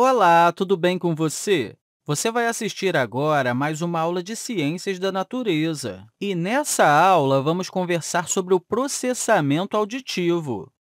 Olá, tudo bem com você? Você vai assistir agora mais uma aula de Ciências da Natureza. E nessa aula, vamos conversar sobre o processamento auditivo.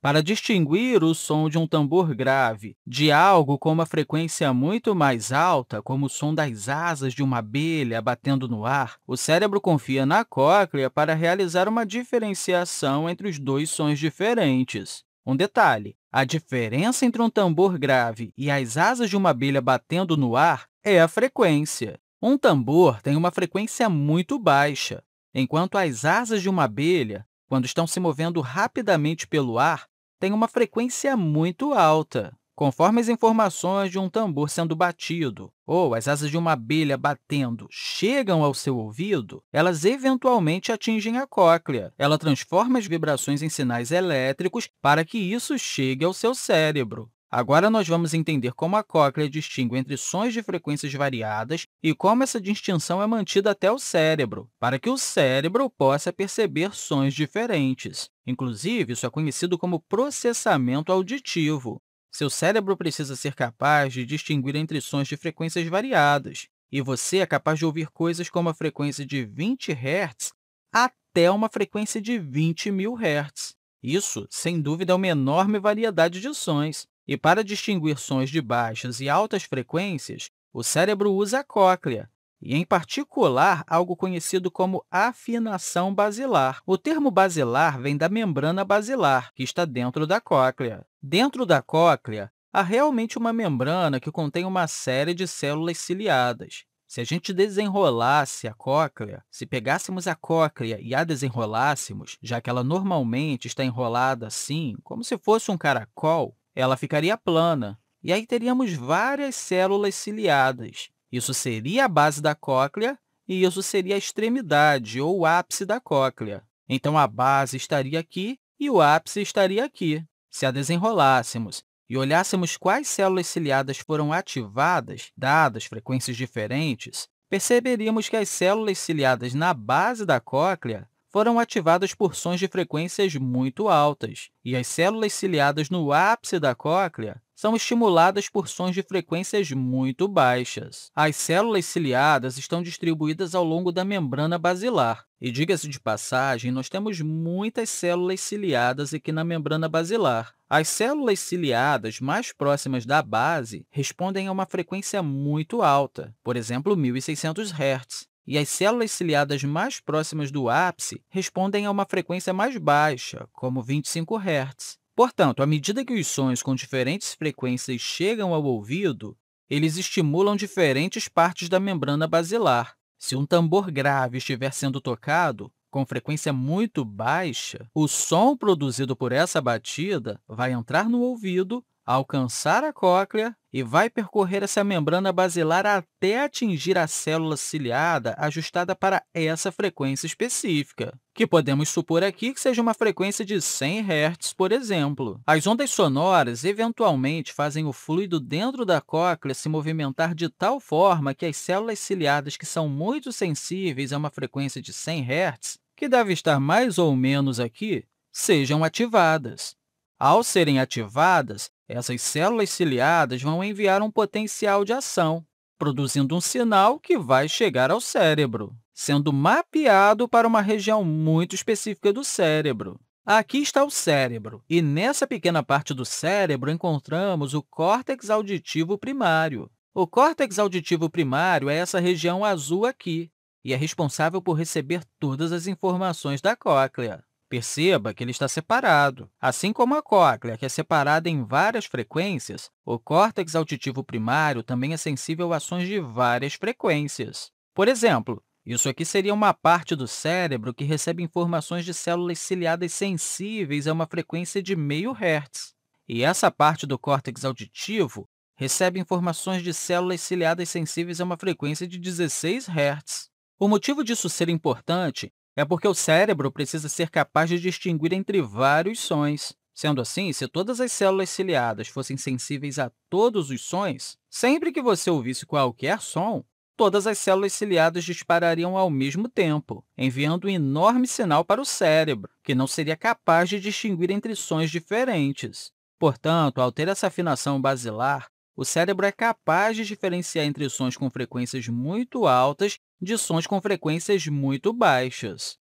Para distinguir o som de um tambor grave de algo com uma frequência muito mais alta, como o som das asas de uma abelha batendo no ar, o cérebro confia na cóclea para realizar uma diferenciação entre os dois sons diferentes. Um detalhe, a diferença entre um tambor grave e as asas de uma abelha batendo no ar é a frequência. Um tambor tem uma frequência muito baixa, enquanto as asas de uma abelha, quando estão se movendo rapidamente pelo ar, têm uma frequência muito alta. Conforme as informações de um tambor sendo batido ou as asas de uma abelha batendo chegam ao seu ouvido, elas eventualmente atingem a cóclea. Ela transforma as vibrações em sinais elétricos para que isso chegue ao seu cérebro. Agora, nós vamos entender como a cóclea distingue entre sons de frequências variadas e como essa distinção é mantida até o cérebro, para que o cérebro possa perceber sons diferentes. Inclusive, isso é conhecido como processamento auditivo. Seu cérebro precisa ser capaz de distinguir entre sons de frequências variadas, e você é capaz de ouvir coisas como a frequência de 20 Hz até uma frequência de 20 mil Hz. Isso, sem dúvida, é uma enorme variedade de sons. E para distinguir sons de baixas e altas frequências, o cérebro usa a cóclea, e, em particular, algo conhecido como afinação basilar. O termo basilar vem da membrana basilar, que está dentro da cóclea. Dentro da cóclea, há realmente uma membrana que contém uma série de células ciliadas. Se a gente desenrolasse a cóclea, se pegássemos a cóclea e a desenrolássemos, já que ela normalmente está enrolada assim, como se fosse um caracol, ela ficaria plana, e aí teríamos várias células ciliadas. Isso seria a base da cóclea e isso seria a extremidade ou o ápice da cóclea. Então, a base estaria aqui e o ápice estaria aqui. Se a desenrolássemos e olhássemos quais células ciliadas foram ativadas, dadas frequências diferentes, perceberíamos que as células ciliadas na base da cóclea foram ativadas por sons de frequências muito altas, e as células ciliadas no ápice da cóclea são estimuladas por sons de frequências muito baixas. As células ciliadas estão distribuídas ao longo da membrana basilar. E, diga-se de passagem, nós temos muitas células ciliadas aqui na membrana basilar. As células ciliadas mais próximas da base respondem a uma frequência muito alta, por exemplo, 1.600 Hz, e as células ciliadas mais próximas do ápice respondem a uma frequência mais baixa, como 25 Hz. Portanto, à medida que os sons com diferentes frequências chegam ao ouvido, eles estimulam diferentes partes da membrana basilar. Se um tambor grave estiver sendo tocado, com frequência muito baixa, o som produzido por essa batida vai entrar no ouvido, alcançar a cóclea e vai percorrer essa membrana basilar até atingir a célula ciliada ajustada para essa frequência específica, que podemos supor aqui que seja uma frequência de 100 Hz, por exemplo. As ondas sonoras, eventualmente, fazem o fluido dentro da cóclea se movimentar de tal forma que as células ciliadas que são muito sensíveis a uma frequência de 100 Hz, que deve estar mais ou menos aqui, sejam ativadas. Ao serem ativadas, essas células ciliadas vão enviar um potencial de ação, produzindo um sinal que vai chegar ao cérebro, sendo mapeado para uma região muito específica do cérebro. Aqui está o cérebro, e nessa pequena parte do cérebro encontramos o córtex auditivo primário. O córtex auditivo primário é essa região azul aqui, e é responsável por receber todas as informações da cóclea. Perceba que ele está separado. Assim como a cóclea, que é separada em várias frequências, o córtex auditivo primário também é sensível a ações de várias frequências. Por exemplo, isso aqui seria uma parte do cérebro que recebe informações de células ciliadas sensíveis a uma frequência de meio hertz. E essa parte do córtex auditivo recebe informações de células ciliadas sensíveis a uma frequência de 16 hertz. O motivo disso ser importante é porque o cérebro precisa ser capaz de distinguir entre vários sons. Sendo assim, se todas as células ciliadas fossem sensíveis a todos os sons, sempre que você ouvisse qualquer som, todas as células ciliadas disparariam ao mesmo tempo, enviando um enorme sinal para o cérebro, que não seria capaz de distinguir entre sons diferentes. Portanto, ao ter essa afinação basilar, o cérebro é capaz de diferenciar entre sons com frequências muito altas de sons com frequências muito baixas.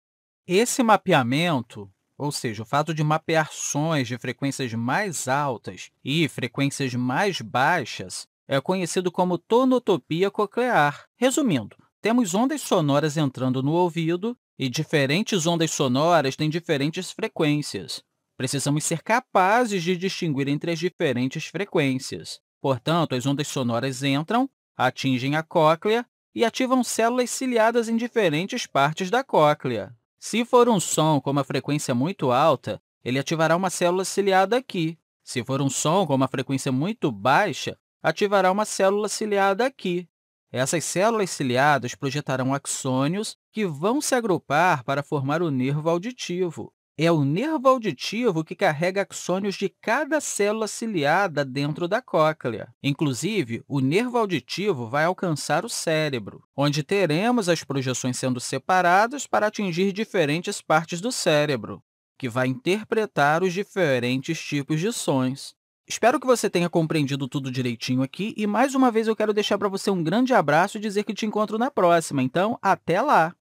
Esse mapeamento, ou seja, o fato de mapear sons de frequências mais altas e frequências mais baixas, é conhecido como tonotopia coclear. Resumindo, temos ondas sonoras entrando no ouvido e diferentes ondas sonoras têm diferentes frequências. Precisamos ser capazes de distinguir entre as diferentes frequências. Portanto, as ondas sonoras entram, atingem a cóclea e ativam células ciliadas em diferentes partes da cóclea. Se for um som com uma frequência muito alta, ele ativará uma célula ciliada aqui. Se for um som com uma frequência muito baixa, ativará uma célula ciliada aqui. Essas células ciliadas projetarão axônios que vão se agrupar para formar o nervo auditivo. É o nervo auditivo que carrega axônios de cada célula ciliada dentro da cóclea. Inclusive, o nervo auditivo vai alcançar o cérebro, onde teremos as projeções sendo separadas para atingir diferentes partes do cérebro, que vai interpretar os diferentes tipos de sons. Espero que você tenha compreendido tudo direitinho aqui e, mais uma vez, eu quero deixar para você um grande abraço e dizer que te encontro na próxima. Então, até lá!